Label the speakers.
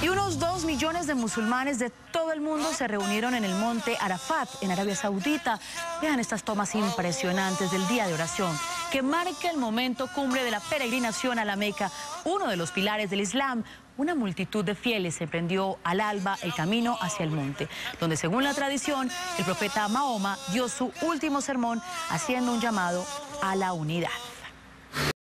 Speaker 1: Y unos dos millones de musulmanes de todo el mundo se reunieron en el monte Arafat, en Arabia Saudita. Vean estas tomas impresionantes del día de oración, que marca el momento cumbre de la peregrinación a la Meca, uno de los pilares del Islam. Una multitud de fieles emprendió al alba el camino hacia el monte, donde según la tradición, el profeta Mahoma dio su último sermón haciendo un llamado a la unidad.